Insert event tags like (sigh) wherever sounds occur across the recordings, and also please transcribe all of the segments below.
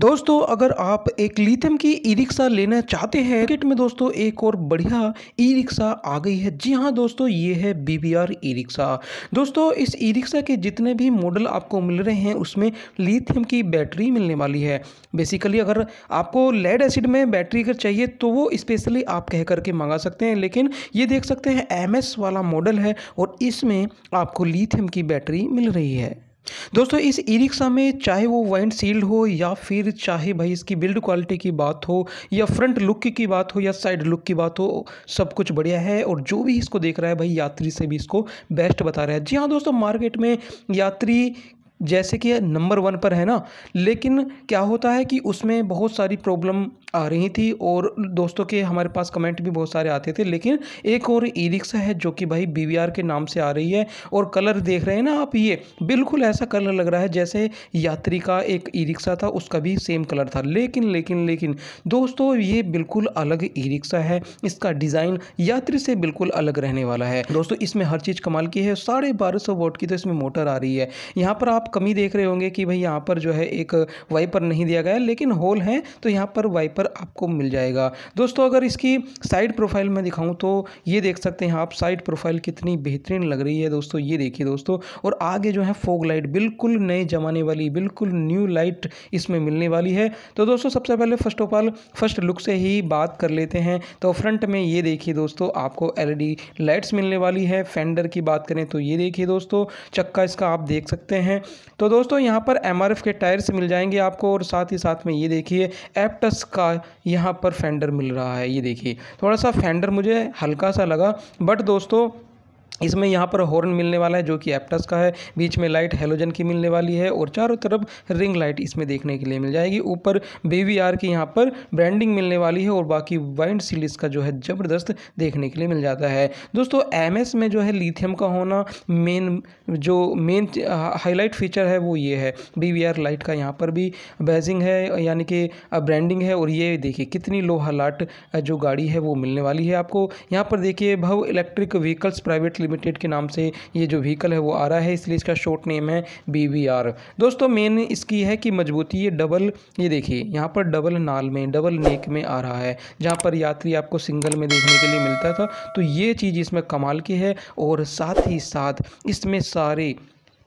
दोस्तों अगर आप एक लिथियम की ई रिक्शा लेना चाहते हैं मार्केट में दोस्तों एक और बढ़िया ई रिक्शा आ गई है जी हाँ दोस्तों ये है B B R E rickshaw दोस्तों इस ई रिक्शा के जितने भी मॉडल आपको मिल रहे हैं उसमें लिथियम की बैटरी मिलने वाली है बेसिकली अगर आपको लेड एसिड में बैटरी अगर चाहिए तो वो स्पेशली आप कह करके मंगा सकते हैं लेकिन ये देख सकते हैं एम वाला मॉडल है और इसमें आपको लिथियम की बैटरी मिल रही है दोस्तों इस ई रिक्शा में चाहे वो वाइंड सील्ड हो या फिर चाहे भाई इसकी बिल्ड क्वालिटी की बात हो या फ्रंट लुक की बात हो या साइड लुक की बात हो सब कुछ बढ़िया है और जो भी इसको देख रहा है भाई यात्री से भी इसको बेस्ट बता रहा है जी हाँ दोस्तों मार्केट में यात्री जैसे कि नंबर वन पर है ना लेकिन क्या होता है कि उसमें बहुत सारी प्रॉब्लम आ रही थी और दोस्तों के हमारे पास कमेंट भी बहुत सारे आते थे लेकिन एक और ई रिक्शा है जो कि भाई बी के नाम से आ रही है और कलर देख रहे हैं ना आप ये बिल्कुल ऐसा कलर लग रहा है जैसे यात्री का एक ई रिक्शा था उसका भी सेम कलर था लेकिन लेकिन लेकिन दोस्तों ये बिल्कुल अलग ई रिक्शा है इसका डिज़ाइन यात्री से बिल्कुल अलग रहने वाला है दोस्तों इसमें हर चीज़ कमाल की है साढ़े बारह सौ वोट की तो इसमें मोटर आ रही है यहाँ पर आप आप कमी देख रहे होंगे कि भाई यहाँ पर जो है एक वाइपर नहीं दिया गया लेकिन होल है तो यहाँ पर वाइपर आपको मिल जाएगा दोस्तों अगर इसकी साइड प्रोफाइल में दिखाऊँ तो ये देख सकते हैं आप साइड प्रोफाइल कितनी बेहतरीन लग रही है दोस्तों ये देखिए दोस्तों और आगे जो है फोग लाइट बिल्कुल नए जमाने वाली बिल्कुल न्यू लाइट इसमें मिलने वाली है तो दोस्तों सबसे पहले first of all first look से ही बात कर लेते हैं तो फ्रंट में ये देखिए दोस्तों आपको एलईडी लाइट्स मिलने वाली है फेंडर की बात करें तो ये देखिए दोस्तों चक्का इसका आप देख सकते हैं तो दोस्तों यहाँ पर एम के टायर्स मिल जाएंगे आपको और साथ ही साथ में ये देखिए एप्टस का यहाँ पर फेंडर मिल रहा है ये देखिए थोड़ा सा फेंडर मुझे हल्का सा लगा बट दोस्तों इसमें यहाँ पर हॉर्न मिलने वाला है जो कि एप्टस का है बीच में लाइट हेलोजन की मिलने वाली है और चारों तरफ रिंग लाइट इसमें देखने के लिए मिल जाएगी ऊपर बेवी आर की यहाँ पर ब्रांडिंग मिलने वाली है और बाकी वाइंड सीरीज का जो है ज़बरदस्त देखने के लिए मिल जाता है दोस्तों एम में जो है लिथियम का होना मेन जो मेन हाईलाइट फीचर है वो ये है बी लाइट का यहाँ पर भी बैजिंग है यानी कि ब्रांडिंग है और ये देखिए कितनी लो हलाट जो गाड़ी है वो मिलने वाली है आपको यहाँ पर देखिए भव इलेक्ट्रिक व्हीकल्स प्राइवेट लिमिटेड के नाम से ये जो व्हीकल है वो आ रहा है इसलिए इसका शॉर्ट नेम है बी दोस्तों मेन इसकी है कि मजबूती ये डबल ये देखिए यहाँ पर डबल नाल में डबल नेक में आ रहा है जहाँ पर यात्री आपको सिंगल में देखने के लिए मिलता था तो ये चीज़ इसमें कमाल की है और साथ ही साथ इसमें सारे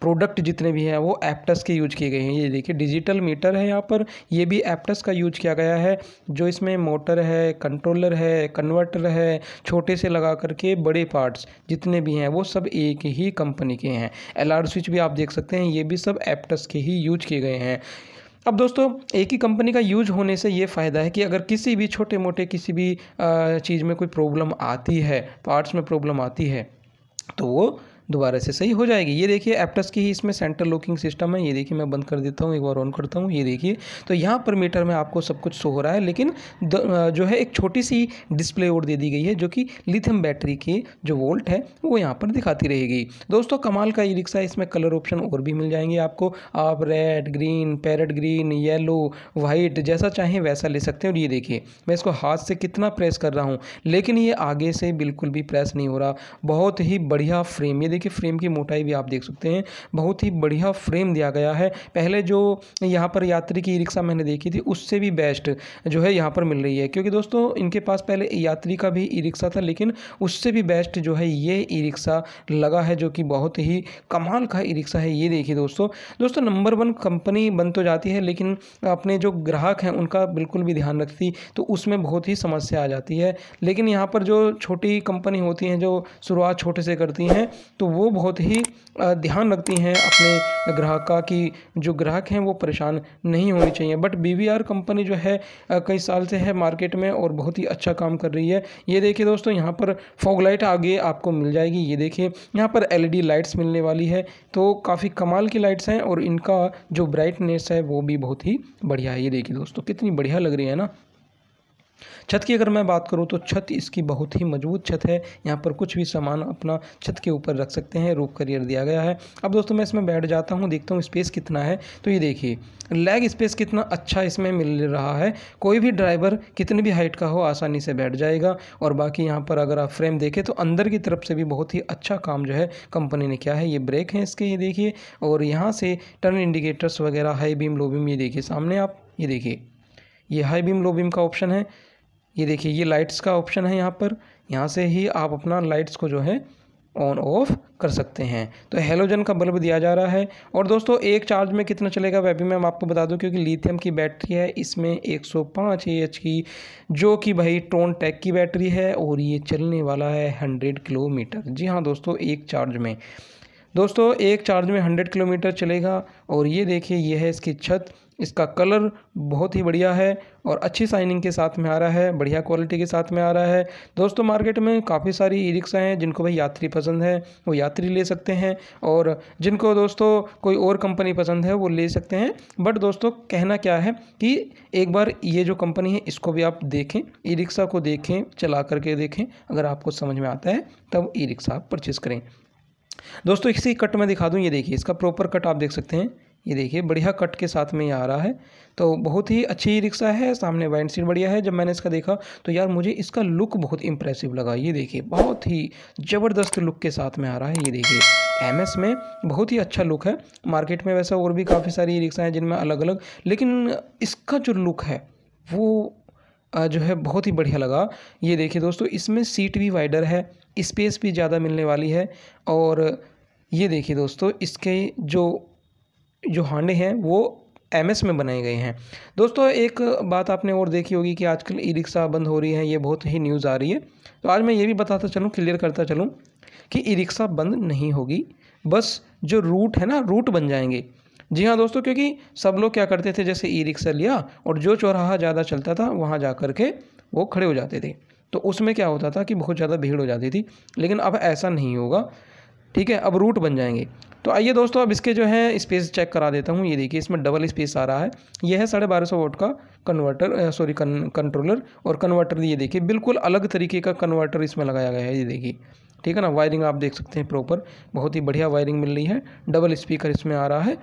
प्रोडक्ट जितने भी हैं वो एप्टस के यूज किए गए हैं ये देखिए डिजिटल मीटर है यहाँ पर ये भी एप्टस का यूज किया गया है जो इसमें मोटर है कंट्रोलर है कन्वर्टर है छोटे से लगा करके बड़े पार्ट्स जितने भी हैं वो सब एक ही कंपनी के हैं एल स्विच भी आप देख सकते हैं ये भी सब एप्टस के ही यूज किए गए हैं अब दोस्तों एक ही कंपनी का यूज होने से ये फ़ायदा है कि अगर किसी भी छोटे मोटे किसी भी चीज़ में कोई प्रॉब्लम आती है पार्ट्स में प्रॉब्लम आती है तो वो दोबारा से सही हो जाएगी ये देखिए एप्टस की ही इसमें सेंटर लॉकिंग सिस्टम है ये देखिए मैं बंद कर देता हूँ एक बार ऑन करता हूँ ये देखिए तो यहाँ पर मीटर में आपको सब कुछ शो हो रहा है लेकिन जो है एक छोटी सी डिस्प्ले और दे दी गई है जो कि लिथियम बैटरी की जो वोल्ट है वो यहाँ पर दिखाती रहेगी दोस्तों कमाल का ई रिक्शा इसमें कलर ऑप्शन और भी मिल जाएंगे आपको आप red green parrot green yellow white जैसा चाहें वैसा ले सकते हैं और ये देखिए मैं इसको हाथ से कितना प्रेस कर रहा हूँ लेकिन ये आगे से बिल्कुल भी प्रेस नहीं हो रहा बहुत ही बढ़िया फ्रेम ये देखिए फ्रेम की मोटाई भी आप देख सकते हैं बहुत ही बढ़िया फ्रेम दिया गया है पहले जो यहाँ पर यात्री की रिक्शा मैंने देखी थी उससे भी बेस्ट जो है यहाँ पर मिल रही है क्योंकि दोस्तों इनके पास पहले यात्री का भी ई रिक्शा था लेकिन उससे भी बेस्ट जो है ये ई रिक्शा लगा है जो कि बहुत ही कमाल का ई रिक्शा है ये देखिए दोस्तों दोस्तों नंबर वन कंपनी बन तो जाती है लेकिन अपने जो ग्राहक हैं उनका बिल्कुल भी ध्यान रखती तो उसमें बहुत ही समस्या आ जाती है लेकिन यहाँ पर जो छोटी कंपनी होती हैं जो शुरुआत छोटे से करती हैं तो वो बहुत ही ध्यान रखती हैं अपने ग्राहक का कि जो ग्राहक हैं वो परेशान नहीं होने चाहिए बट बी कंपनी जो है कई साल से है मार्केट में और बहुत ही अच्छा काम कर रही है ये देखिए दोस्तों यहाँ पर फॉग लाइट आगे आपको मिल जाएगी ये देखिए यहाँ पर एलईडी e लाइट्स मिलने वाली है तो काफ़ी कमाल की लाइट्स हैं और इनका जो ब्राइटनेस है वो भी बहुत ही बढ़िया है ये देखिए दोस्तों कितनी बढ़िया लग रही है ना छत की अगर मैं बात करूं तो छत इसकी बहुत ही मजबूत छत है यहाँ पर कुछ भी सामान अपना छत के ऊपर रख सकते हैं रूप करियर दिया गया है अब दोस्तों मैं इसमें बैठ जाता हूँ देखता हूँ स्पेस कितना है तो ये देखिए लेग स्पेस कितना अच्छा इसमें मिल रहा है कोई भी ड्राइवर कितनी भी हाइट का हो आसानी से बैठ जाएगा और बाकी यहाँ पर अगर आप फ्रेम देखें तो अंदर की तरफ से भी बहुत ही अच्छा काम जो है कंपनी ने किया है ये ब्रेक हैं इसके ये देखिए और यहाँ से टर्न इंडिकेटर्स वगैरह हाई बीम लो बीम ये देखिए सामने आप ये देखिए ये हाई बीम लो बीम का ऑप्शन है ये देखिए ये लाइट्स का ऑप्शन है यहाँ पर यहाँ से ही आप अपना लाइट्स को जो है ऑन ऑफ कर सकते हैं तो हेलोजन का बल्ब दिया जा रहा है और दोस्तों एक चार्ज में कितना चलेगा वह भी मैं आपको बता दूं क्योंकि लिथियम की बैटरी है इसमें 105 सौ की जो कि भाई टोन टैक की बैटरी है और ये चलने वाला है हंड्रेड किलोमीटर जी हाँ दोस्तों एक चार्ज में दोस्तों एक चार्ज में हंड्रेड किलोमीटर चलेगा और ये देखिए ये है इसकी छत इसका कलर बहुत ही बढ़िया है और अच्छी साइनिंग के साथ में आ रहा है बढ़िया क्वालिटी के साथ में आ रहा है दोस्तों मार्केट में काफ़ी सारी ई रिक्शा हैं जिनको भाई यात्री पसंद है वो यात्री ले सकते हैं और जिनको दोस्तों कोई और कंपनी पसंद है वो ले सकते हैं बट दोस्तों कहना क्या है कि एक बार ये जो कंपनी है इसको भी आप देखें ई रिक्शा को देखें चला करके देखें अगर आपको समझ में आता है तब ई रिक्शा आप परचेज़ करें दोस्तों इसी कट में दिखा दूँ ये देखिए इसका प्रॉपर कट आप देख सकते हैं ये देखिए बढ़िया कट के साथ में ये आ रहा है तो बहुत ही अच्छी रिक्शा है सामने वाइंड सीट बढ़िया है जब मैंने इसका देखा तो यार मुझे इसका लुक बहुत इंप्रेसिव लगा ये देखिए बहुत ही ज़बरदस्त लुक के साथ में आ रहा है ये देखिए एम में बहुत ही अच्छा लुक है मार्केट में वैसे और भी काफ़ी सारी ई रिक्शा हैं जिनमें अलग अलग लेकिन इसका जो लुक है वो जो है बहुत ही बढ़िया लगा ये देखिए दोस्तों इसमें सीट भी वाइडर है स्पेस भी ज़्यादा मिलने वाली है और ये देखिए दोस्तों इसके जो जो हांडे हैं वो एमएस में बनाए गए हैं दोस्तों एक बात आपने और देखी होगी कि आजकल ई रिक्शा बंद हो रही है ये बहुत ही न्यूज़ आ रही है तो आज मैं ये भी बताता चलूँ क्लियर करता चलूँ कि ई रिक्शा बंद नहीं होगी बस जो रूट है ना रूट बन जाएंगे जी हाँ दोस्तों क्योंकि सब लोग क्या करते थे जैसे ई रिक्शा लिया और जो चौराहा ज़्यादा चलता था वहाँ जा कर के वो खड़े हो जाते थे तो उसमें क्या होता था कि बहुत ज़्यादा भीड़ हो जाती थी लेकिन अब ऐसा नहीं होगा ठीक है अब रूट बन जाएंगे तो आइए दोस्तों अब इसके जो है स्पेस चेक करा देता हूँ ये देखिए इसमें डबल स्पेस आ रहा है यह है साढ़े बारह सौ वोट का कन्वर्टर सॉरी कन, कंट्रोलर और कन्वर्टर ये देखिए बिल्कुल अलग तरीके का कन्वर्टर इसमें लगाया गया है ये देखिए ठीक है ना वायरिंग आप देख सकते हैं प्रॉपर बहुत ही बढ़िया वायरिंग मिल रही है डबल स्पीकर इसमें आ रहा है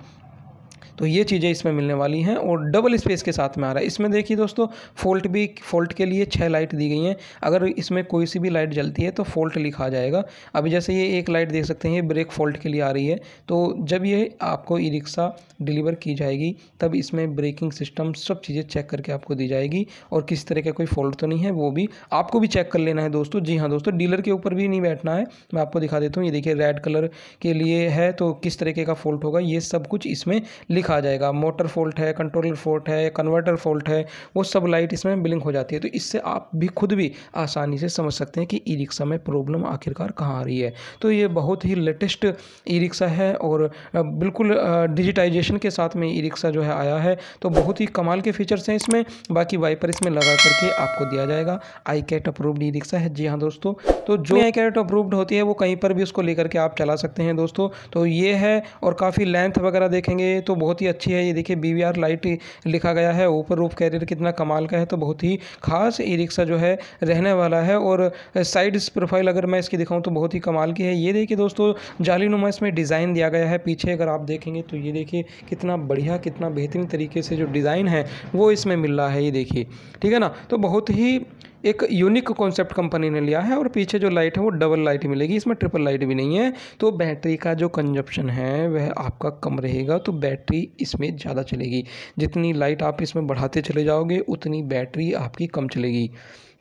तो ये चीज़ें इसमें मिलने वाली हैं और डबल स्पेस के साथ में आ रहा है इसमें देखिए दोस्तों फोल्ट भी फोल्ट के लिए छः लाइट दी गई हैं अगर इसमें कोई सी भी लाइट जलती है तो फोल्ट लिखा जाएगा अभी जैसे ये एक लाइट देख सकते हैं ये ब्रेक फोल्ट के लिए आ रही है तो जब ये आपको ई रिक्शा डिलीवर की जाएगी तब इसमें ब्रेकिंग सिस्टम सब चीज़ें चेक करके आपको दी जाएगी और किस तरह का कोई फॉल्ट तो नहीं है वो भी आपको भी चेक कर लेना है दोस्तों जी हाँ दोस्तों डीलर के ऊपर भी नहीं बैठना है मैं आपको दिखा देता हूँ ये देखिए रेड कलर के लिए है तो किस तरीके का फॉल्ट होगा ये सब कुछ इसमें लिख लिखा आ जाएगा मोटर फॉल्ट है कंट्रोलर फॉल्ट है कन्वर्टर फॉल्ट है वो सब लाइट इसमें ब्लिंक हो जाती है तो इससे आप भी खुद भी आसानी से समझ सकते हैं कि ई रिक्शा में प्रॉब्लम आखिरकार कहाँ आ रही है तो ये बहुत ही लेटेस्ट ई रिक्शा है और बिल्कुल डिजिटाइजेशन के साथ में ई रिक्शा जो है आया है तो बहुत ही कमाल के फीचर्स हैं इसमें बाकी वाइपर इसमें लगा करके आपको दिया जाएगा I CAT approved E rickshaw है जी हाँ दोस्तों तो जो आई कैट अप्रूव्ड होती है वो कहीं पर भी उसको लेकर के आप चला सकते हैं दोस्तों तो ये है और काफ़ी लेंथ वगैरह देखेंगे तो बहुत बहुत ही अच्छी है ये देखिए बी लाइट लिखा गया है ऊपर रूफ कैरियर कितना कमाल का है तो बहुत ही खास ई रिक्शा जो है रहने वाला है और साइड प्रोफाइल अगर मैं इसकी दिखाऊँ तो बहुत ही कमाल की है ये देखिए दोस्तों जाली नुमा इसमें डिज़ाइन दिया गया है पीछे अगर आप देखेंगे तो ये देखिए कितना बढ़िया कितना बेहतरीन तरीके से जो डिज़ाइन है वो इसमें मिल रहा है ये देखिए ठीक है ना तो बहुत ही एक यूनिक कॉन्सेप्ट कंपनी ने लिया है और पीछे जो लाइट है वो डबल लाइट मिलेगी इसमें ट्रिपल लाइट भी नहीं है तो बैटरी का जो कंजप्शन है वह आपका कम रहेगा तो बैटरी इसमें ज़्यादा चलेगी जितनी लाइट आप इसमें बढ़ाते चले जाओगे उतनी बैटरी आपकी कम चलेगी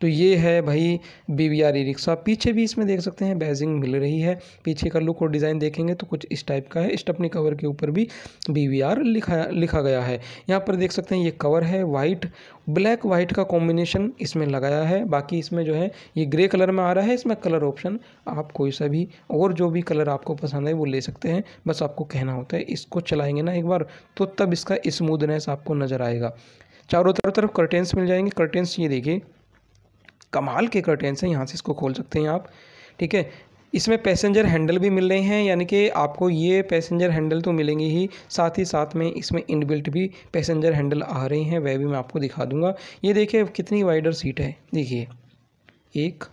तो ये है भाई B V R E rickshaw पीछे भी इसमें देख सकते हैं बैजिंग मिल रही है पीछे का लुक और डिज़ाइन देखेंगे तो कुछ इस टाइप का है स्टपनी कवर के ऊपर भी बी वी आर लिखा लिखा गया है यहाँ पर देख सकते हैं ये कवर है वाइट ब्लैक वाइट का कॉम्बिनेशन इसमें लगाया है बाकी इसमें जो है ये ग्रे कलर में आ रहा है इसमें कलर ऑप्शन आप कोई सा भी और जो भी कलर आपको पसंद है वो ले सकते हैं बस आपको कहना होता है इसको चलाएंगे ना एक बार तो तब इसका स्मूदनेस आपको नज़र आएगा चारों तरफ तरफ कर्टेंस मिल जाएंगे कर्टेंस ये देखिए कमाल के कर्टेंस हैं यहाँ से इसको खोल सकते हैं आप ठीक है इसमें पैसेंजर हैंडल भी मिल रहे हैं यानी कि आपको ये पैसेंजर हैंडल तो मिलेंगे ही साथ ही साथ में इसमें इनबिल्ट भी पैसेंजर हैंडल आ रहे हैं वह भी मैं आपको दिखा दूंगा ये देखिए कितनी वाइडर सीट है देखिए एक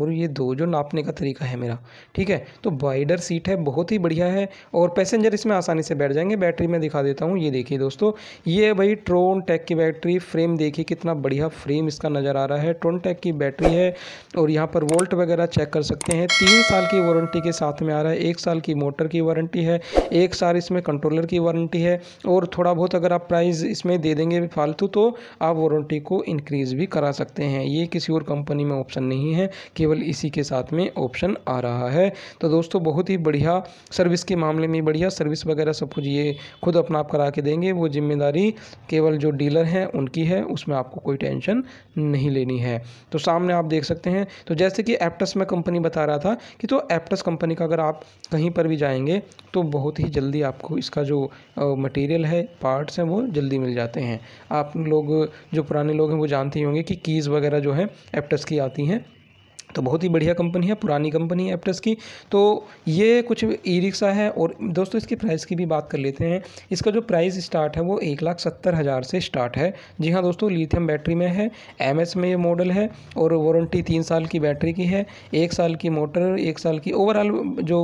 और ये दो जो नापने का तरीका है मेरा ठीक है तो वाइडर सीट है बहुत ही बढ़िया है और पैसेंजर इसमें आसानी से बैठ जाएंगे बैटरी मैं दिखा देता हूँ ये देखिए दोस्तों ये भाई ट्रोन टैक की बैटरी फ्रेम देखिए कितना बढ़िया फ्रेम इसका नज़र आ रहा है ट्रोन टैक की बैटरी है और यहाँ पर वोल्ट वगैरह चेक कर सकते हैं तीन साल की वारंटी के साथ में आ रहा है एक साल की मोटर की वारंटी है एक साल इसमें कंट्रोलर की वारंटी है और थोड़ा बहुत अगर आप प्राइस इसमें दे देंगे फालतू तो आप वारंटी को इनक्रीज़ भी करा सकते हैं ये किसी और कंपनी में ऑप्शन नहीं है कि केवल इसी के साथ में ऑप्शन आ रहा है तो दोस्तों बहुत ही बढ़िया सर्विस के मामले में बढ़िया सर्विस वगैरह सब कुछ ये खुद अपना आप करा के देंगे वो जिम्मेदारी केवल जो डीलर हैं उनकी है उसमें आपको कोई टेंशन नहीं लेनी है तो सामने आप देख सकते हैं तो जैसे कि एप्टस में कंपनी बता रहा था कि तो एप्टस कंपनी का अगर आप कहीं पर भी जाएंगे तो बहुत ही जल्दी आपको इसका जो मटेरियल है पार्ट्स हैं वो जल्दी मिल जाते हैं आप लोग जो पुराने लोग हैं वो जानते ही होंगे कि कीज़ वगैरह जो है एप्टस की आती हैं तो बहुत ही बढ़िया कंपनी है पुरानी कंपनी है एप्टस की तो ये कुछ ई रिक्शा है और दोस्तों इसकी प्राइस की भी बात कर लेते हैं इसका जो प्राइस स्टार्ट है वो एक लाख सत्तर हज़ार से स्टार्ट है जी हाँ दोस्तों लिथियम बैटरी में है एम में ये मॉडल है और वारंटी तीन साल की बैटरी की है एक साल की मोटर एक साल की ओवरऑल जो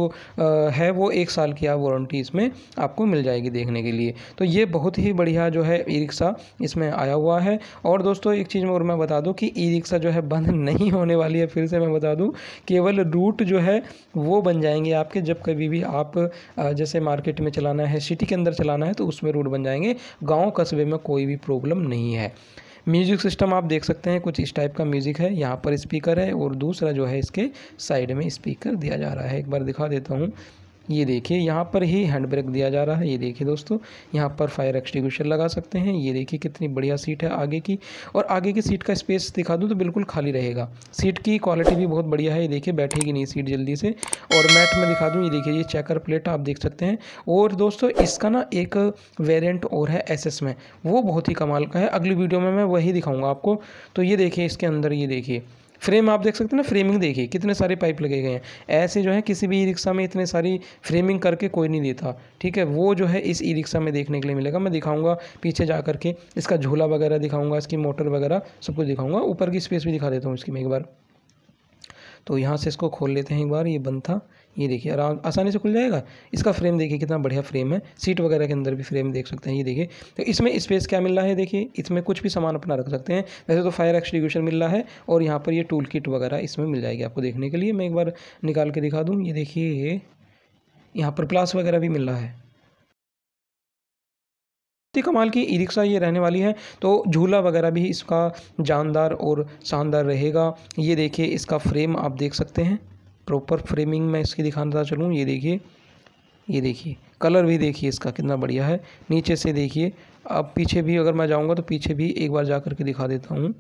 है वो एक साल की आप वारंटी इसमें आपको मिल जाएगी देखने के लिए तो ये बहुत ही बढ़िया जो है ई रिक्शा इसमें आया हुआ है और दोस्तों एक चीज़ और मैं बता दूँ कि ई रिक्शा जो है बंद (laughs) नहीं होने वाली है फिर से से मैं बता दूं केवल रूट जो है वो बन जाएंगे आपके जब कभी भी आप जैसे मार्केट में चलाना है सिटी के अंदर चलाना है तो उसमें रूट बन जाएंगे गाँव कस्बे में कोई भी प्रॉब्लम नहीं है म्यूजिक सिस्टम आप देख सकते हैं कुछ इस टाइप का म्यूज़िक है यहाँ पर स्पीकर है और दूसरा जो है इसके साइड में स्पीकर दिया जा रहा है एक बार दिखा देता हूँ ये देखिए यहाँ पर ही हैंड ब्रेक दिया जा रहा है ये देखिए दोस्तों यहाँ पर फायर एक्सटिंग्विशर लगा सकते हैं ये देखिए कितनी बढ़िया सीट है आगे की और आगे की सीट का स्पेस दिखा दूँ तो बिल्कुल खाली रहेगा सीट की क्वालिटी भी बहुत बढ़िया है ये देखिए बैठेगी नहीं सीट जल्दी से और मैट में दिखा दूँ ये देखिए ये चेकर प्लेट आप देख सकते हैं और दोस्तों इसका ना एक वेरियंट और है एस में वो बहुत ही कमाल का है अगली वीडियो में मैं वही दिखाऊँगा आपको तो ये देखिए इसके अंदर ये देखिए फ्रेम आप देख सकते हैं ना फ्रेमिंग देखिए कितने सारे पाइप लगे गए हैं ऐसे जो है किसी भी ई रिक्शा में इतने सारी फ्रेमिंग करके कोई नहीं देता ठीक है वो जो है इस ई रिक्शा में देखने के लिए मिलेगा मैं दिखाऊंगा पीछे जा करके इसका झूला वगैरह दिखाऊंगा इसकी मोटर वगैरह सब कुछ दिखाऊंगा ऊपर की स्पेस भी दिखा देता हूँ इसकी मैं एक बार तो यहाँ से इसको खोल लेते हैं एक बार ये बंद था ये देखिए आराम आसानी से खुल जाएगा इसका फ्रेम देखिए कितना बढ़िया फ्रेम है सीट वगैरह के अंदर भी फ्रेम देख सकते हैं ये देखिए तो इसमें स्पेस क्या मिल रहा है देखिए इसमें कुछ भी सामान अपना रख सकते हैं वैसे तो फायर एक्सटिंग्यूशन मिल रहा है और यहाँ पर ये टूल किट वगैरह इसमें मिल जाएगी आपको देखने के लिए मैं एक बार निकाल के दिखा दूँ ये देखिए यहाँ पर प्लास वगैरह भी मिल रहा है इतनी कमाल की ई रिक्शा ये रहने वाली है तो झूला वगैरह भी इसका जानदार और शानदार रहेगा ये देखिए इसका फ्रेम आप देख सकते हैं प्रॉपर फ्रेमिंग में इसकी दिखाना चलूँ ये देखिए ये देखिए कलर भी देखिए इसका कितना बढ़िया है नीचे से देखिए अब पीछे भी अगर मैं जाऊँगा तो पीछे भी एक बार जा करके दिखा देता हूँ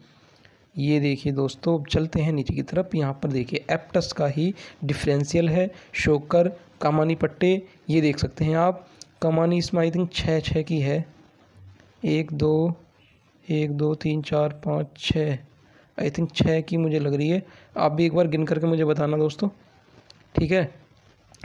ये देखिए दोस्तों चलते हैं नीचे की तरफ यहाँ पर देखिए एप्टस का ही डिफरेंशियल है शोकर कामानी पट्टे ये देख सकते हैं आप कमानी इसमें आई थिंक छः छः की है एक दो एक दो तीन चार पाँच छः आई थिंक छः की मुझे लग रही है आप भी एक बार गिन करके मुझे बताना दोस्तों ठीक है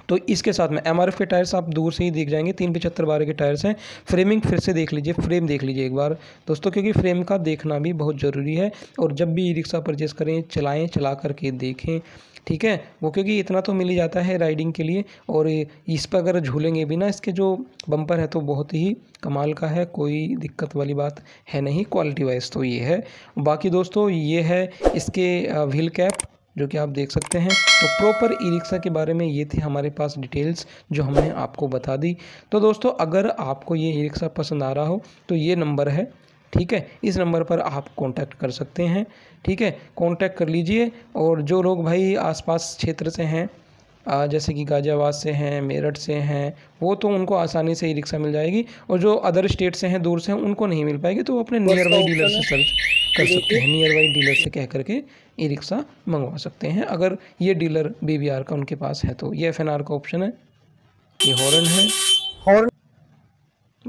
तो इसके साथ में एम के टायर्स आप दूर से ही देख जाएंगे तीन पचहत्तर बारह के टायर्स हैं फ्रेमिंग फिर से देख लीजिए फ्रेम देख लीजिए एक बार दोस्तों क्योंकि फ्रेम का देखना भी बहुत ज़रूरी है और जब भी ई रिक्शा परचेज़ करें चलाएँ चला करके देखें ठीक है वो क्योंकि इतना तो मिल ही जाता है राइडिंग के लिए और इस पर अगर झूलेंगे भी ना इसके जो बम्पर है तो बहुत ही कमाल का है कोई दिक्कत वाली बात है नहीं क्वालिटी वाइज तो ये है बाकी दोस्तों ये है इसके व्हील कैप जो कि आप देख सकते हैं तो प्रॉपर ई रिक्शा के बारे में ये थे हमारे पास डिटेल्स जो हमने आपको बता दी तो दोस्तों अगर आपको ये ई रिक्शा पसंद आ रहा हो तो ये नंबर है ठीक है इस नंबर पर आप कांटेक्ट कर सकते हैं ठीक है कांटेक्ट कर लीजिए और जो लोग भाई आसपास क्षेत्र से हैं जैसे कि गाजियाबाद से हैं मेरठ से हैं वो तो उनको आसानी से ई रिक्शा मिल जाएगी और जो अदर स्टेट से हैं दूर से हैं उनको नहीं मिल पाएगी तो वो अपने नियर बाई डीलर से सर्च कर सकते हैं नियर बाई डीलर से कह करके ई रिक्शा मंगवा सकते हैं अगर ये डीलर बी का उनके पास है तो ये एफ का ऑप्शन है ये हॉर्न है हॉर्न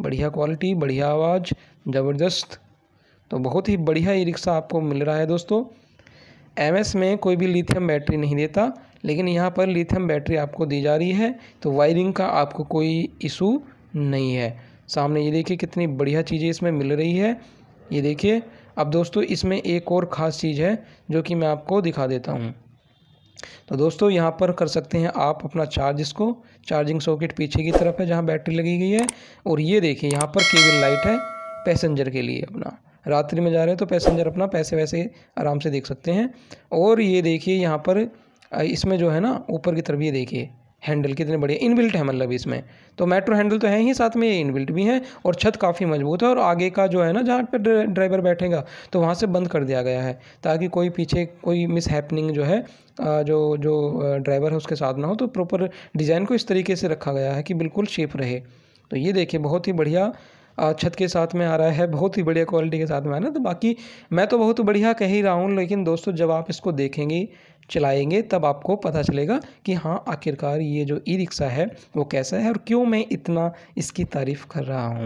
बढ़िया क्वालिटी बढ़िया आवाज़ ज़बरदस्त तो बहुत ही बढ़िया ई रिक्शा आपको मिल रहा है दोस्तों एम में कोई भी लिथियम बैटरी नहीं देता लेकिन यहाँ पर लिथियम बैटरी आपको दी जा रही है तो वायरिंग का आपको कोई इशू नहीं है सामने ये देखिए कितनी बढ़िया चीज़ें इसमें मिल रही है ये देखिए अब दोस्तों इसमें एक और ख़ास चीज़ है जो कि मैं आपको दिखा देता हूँ तो दोस्तों यहाँ पर कर सकते हैं आप अपना चार्ज इसको चार्जिंग सॉकेट पीछे की तरफ है जहाँ बैटरी लगी गई है और ये देखिए यहाँ पर केबल लाइट है पैसेंजर के लिए अपना रात्रि में जा रहे हैं तो पैसेंजर अपना पैसे वैसे आराम से देख सकते हैं और ये देखिए यहाँ पर इसमें जो है ना ऊपर की तरफ ये देखिए हैंडल कितने बढ़िया इनबिल्ट है मतलब इसमें तो मेट्रो हैंडल तो है ही साथ में ये इनबिल्ट भी है और छत काफ़ी मजबूत है और आगे का जो है ना जहाँ पर ड्राइवर बैठेगा तो वहाँ से बंद कर दिया गया है ताकि कोई पीछे कोई मिस हैपनिंग जो है जो जो ड्राइवर है उसके साथ ना हो तो प्रॉपर डिज़ाइन को इस तरीके से रखा गया है कि बिल्कुल शेप रहे तो ये देखिए बहुत ही बढ़िया छत के साथ में आ रहा है बहुत ही बढ़िया क्वालिटी के साथ में आ रहा है तो बाकी मैं तो बहुत बढ़िया कह ही रहा हूँ लेकिन दोस्तों जब आप इसको देखेंगे चलाएंगे तब आपको पता चलेगा कि हाँ आखिरकार ये जो ई रिक्शा है वो कैसा है और क्यों मैं इतना इसकी तारीफ़ कर रहा हूँ